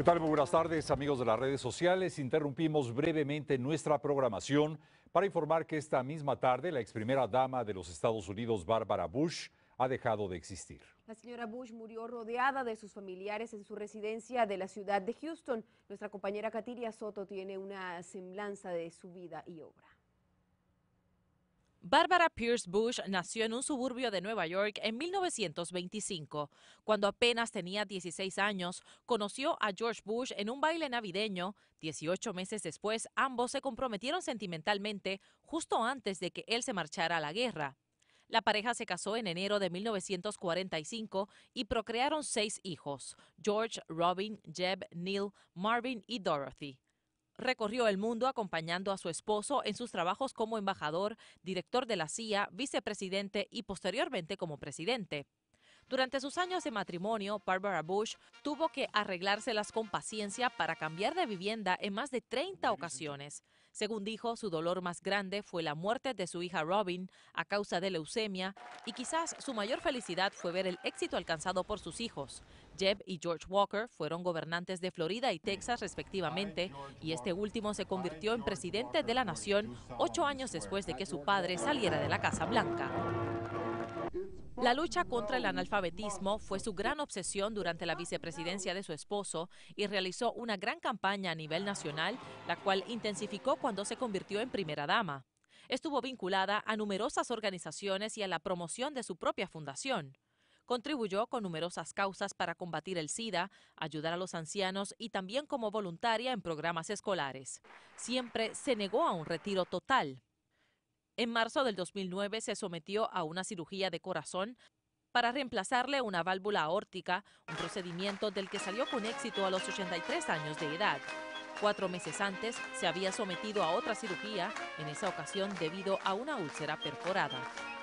¿Qué tal? Muy buenas tardes, amigos de las redes sociales. Interrumpimos brevemente nuestra programación para informar que esta misma tarde la ex primera dama de los Estados Unidos, Barbara Bush, ha dejado de existir. La señora Bush murió rodeada de sus familiares en su residencia de la ciudad de Houston. Nuestra compañera Katiria Soto tiene una semblanza de su vida y obra. Barbara Pierce Bush nació en un suburbio de Nueva York en 1925. Cuando apenas tenía 16 años, conoció a George Bush en un baile navideño. 18 meses después, ambos se comprometieron sentimentalmente justo antes de que él se marchara a la guerra. La pareja se casó en enero de 1945 y procrearon seis hijos, George, Robin, Jeb, Neil, Marvin y Dorothy recorrió el mundo acompañando a su esposo en sus trabajos como embajador, director de la CIA, vicepresidente y posteriormente como presidente. Durante sus años de matrimonio, Barbara Bush tuvo que arreglárselas con paciencia para cambiar de vivienda en más de 30 ocasiones. Según dijo, su dolor más grande fue la muerte de su hija Robin a causa de leucemia y quizás su mayor felicidad fue ver el éxito alcanzado por sus hijos. Jeb y George Walker fueron gobernantes de Florida y Texas respectivamente y este último se convirtió en presidente de la nación ocho años después de que su padre saliera de la Casa Blanca. La lucha contra el analfabetismo fue su gran obsesión durante la vicepresidencia de su esposo y realizó una gran campaña a nivel nacional, la cual intensificó cuando se convirtió en primera dama. Estuvo vinculada a numerosas organizaciones y a la promoción de su propia fundación. Contribuyó con numerosas causas para combatir el SIDA, ayudar a los ancianos y también como voluntaria en programas escolares. Siempre se negó a un retiro total. En marzo del 2009 se sometió a una cirugía de corazón para reemplazarle una válvula aórtica, un procedimiento del que salió con éxito a los 83 años de edad. Cuatro meses antes se había sometido a otra cirugía, en esa ocasión debido a una úlcera perforada.